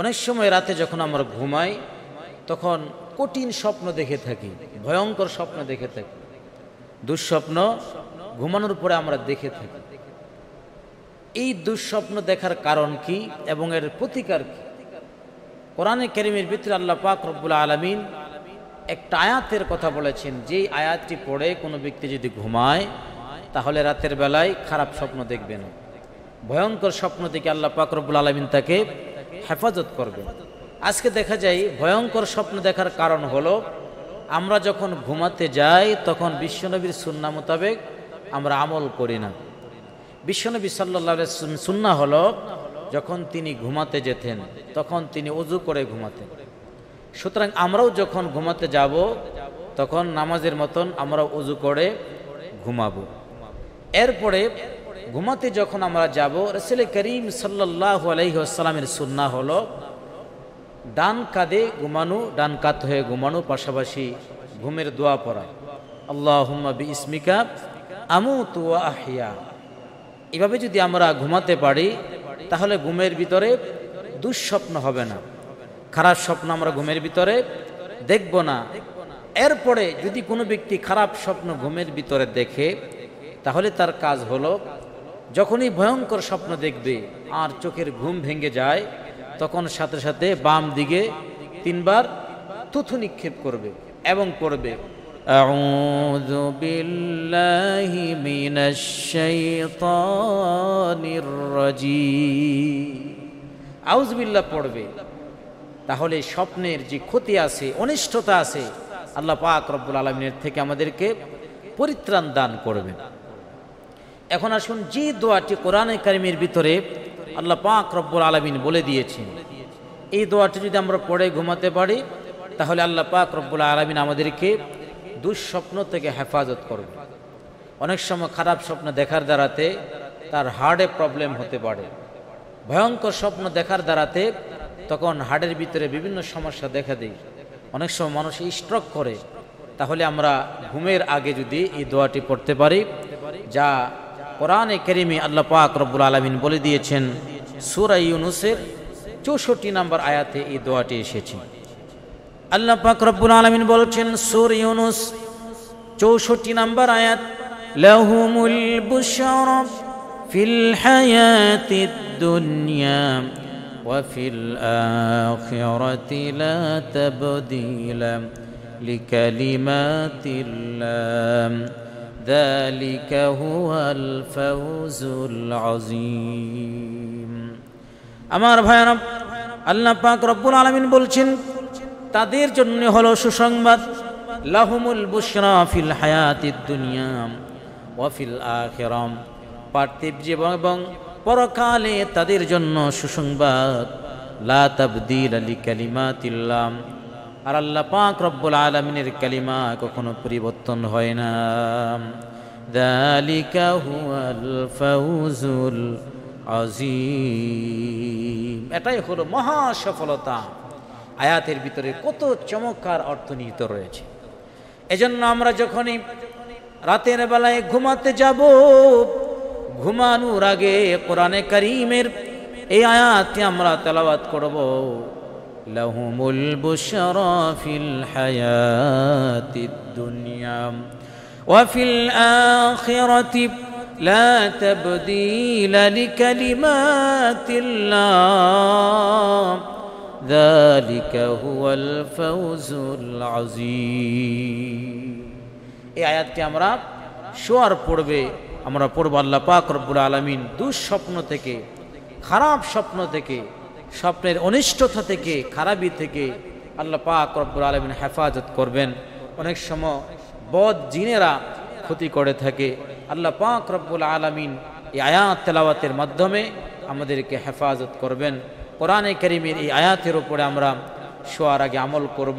অনেক সময় রাতে যখন আমরা ঘুমাই তখন কঠিন স্বপ্ন দেখে থাকি ভয়ঙ্কর স্বপ্ন দেখে থাকি দুঃস্বপ্ন ঘুমানোর পরে আমরা দেখে থাকি এই দুঃস্বপ্ন দেখার কারণ কি এবং এর প্রতিকার কি কোরআনে কেরিমের ভিতরে আল্লাহ পাক রব্বুল আলমিন একটা আয়াতের কথা বলেছেন যেই আয়াতটি পড়ে কোনো ব্যক্তি যদি ঘুমায় তাহলে রাতের বেলায় খারাপ স্বপ্ন দেখবে না ভয়ঙ্কর স্বপ্ন থেকে আল্লাহ পাক রব্বুল আলমিন তাকে হেফাজত করবে আজকে দেখা যায় ভয়ঙ্কর স্বপ্ন দেখার কারণ হলো আমরা যখন ঘুমাতে যাই তখন বিশ্বনবীর সুন্না মোতাবেক আমরা আমল করি না বিশ্বনবী সাল্লা সুন্না হলো যখন তিনি ঘুমাতে যেতেন তখন তিনি উজু করে ঘুমাতেন সুতরাং আমরাও যখন ঘুমাতে যাব তখন নামাজের মতন আমরা উজু করে ঘুমাবো এরপরে ঘুমাতে যখন আমরা যাব রসেল করিম সাল্লাহ আলহিহাস্লামের সুন্না হল ডান কাঁধে ঘুমানো ডান কাত হয়ে ঘুমানো পাশাপাশি ঘুমের দোয়া পড়া আল্লাহ বি ইসমিকা আমু তুয়া আহিয়া এভাবে যদি আমরা ঘুমাতে পারি তাহলে ঘুমের ভিতরে দুঃস্বপ্ন হবে না খারাপ স্বপ্ন আমরা ঘুমের ভিতরে দেখব না এরপরে যদি কোনো ব্যক্তি খারাপ স্বপ্ন ঘুমের ভিতরে দেখে তাহলে তার কাজ হলো যখনই ভয়ঙ্কর স্বপ্ন দেখবে আর চোখের ঘুম ভেঙে যায় তখন সাথে সাথে বাম দিকে তিনবার থুথু নিক্ষেপ করবে এবং করবে أعوذ بالله من الشيطان الرجيم পড়বে তাহলে স্বপ্নের যে ক্ষতি আছে অনিষ্টতা আছে আল্লাহ পাক রব্বুল আলমিনের থেকে আমাদেরকে পরিত্রাণ দান করবেন এখন আসুন যে দোয়াটি কোরআনে কারিমের ভিতরে আল্লাহ পাক রব্বুল আলমিন বলে দিয়েছেন এই দোয়াটি যদি আমরা পড়ে ঘুমাতে পারি তাহলে আল্লাহ পাক রব্বুল আলমিন আমাদেরকে দুঃস্বপ্ন থেকে হেফাজত করবে অনেক সময় খারাপ স্বপ্ন দেখার দ্বারাতে তার হার্টে প্রবলেম হতে পারে ভয়ঙ্কর স্বপ্ন দেখার দ্বারাতে তখন হার্টের ভিতরে বিভিন্ন সমস্যা দেখা দেয় অনেক সময় মানুষ স্ট্রোক করে তাহলে আমরা ঘুমের আগে যদি এই দোয়াটি পড়তে পারি যা قرآن کریمی اللہ پاک رب العالمین بولی دیئے چھن سورہ یونسر چو شوٹی نمبر آیا تھے ای دعا تیشے چھن اللہ پاک رب العالمین بول چھن سورہ یونس چو شوٹی نمبر آیا لہم البشرف فی الحیات الدنیا وفی الآخرت لا تبدیل لكلمات الله ذلك هو الفوز العظيم আমার ভাইরা আল্লাহ পাক রব্বুল আলামিন বলছেন তাদের জন্য হলো সুসংবাদ লাহুমুল বুশরা ফিল হায়াতিদ দুনিয়া ওয়া ফিল আখিরাম পার্থিব জীবন এবং পরকালে তাদের জন্য সুসংবাদ লা তাবদীল লিকালিমাতিল্লাহ আর আল্লাহ পাক রব্বুল আলমিনের কালিমা কখনো পরিবর্তন হয় না দালিকা হুয়াল ফাউজুল আজিম এটাই হলো মহা সফলতা আয়াতের ভিতরে কত চমৎকার অর্থ নিহিত রয়েছে এজন্য আমরা যখনই রাতের বেলায় ঘুমাতে যাব ঘুমানোর আগে কোরআনে করিমের এই আয়াতে আমরা তেলাবাত করব لهم البشرى في الحياة الدنيا وفي الآخرة لا تبديل لكلمات الله ذلك هو الفوز العظيم এই আয়াতটি আমরা শোয়ার পড়বে আমরা পড়ব আল্লাহ পাক রব্বুল আলমিন দুঃস্বপ্ন থেকে খারাপ স্বপ্ন থেকে স্বপ্নের অনিষ্টতা থেকে খারাপি থেকে আল্লাহ পাক রব্বুল আলমিন হেফাজত করবেন অনেক সময় বদ জিনেরা ক্ষতি করে থাকে আল্লাহ পাক রব্বুল আলমিন এই আয়াত তেলাওয়াতের মাধ্যমে আমাদেরকে হেফাজত করবেন কোরআনে করিমের এই আয়াতের উপরে আমরা শোয়ার আগে আমল করব।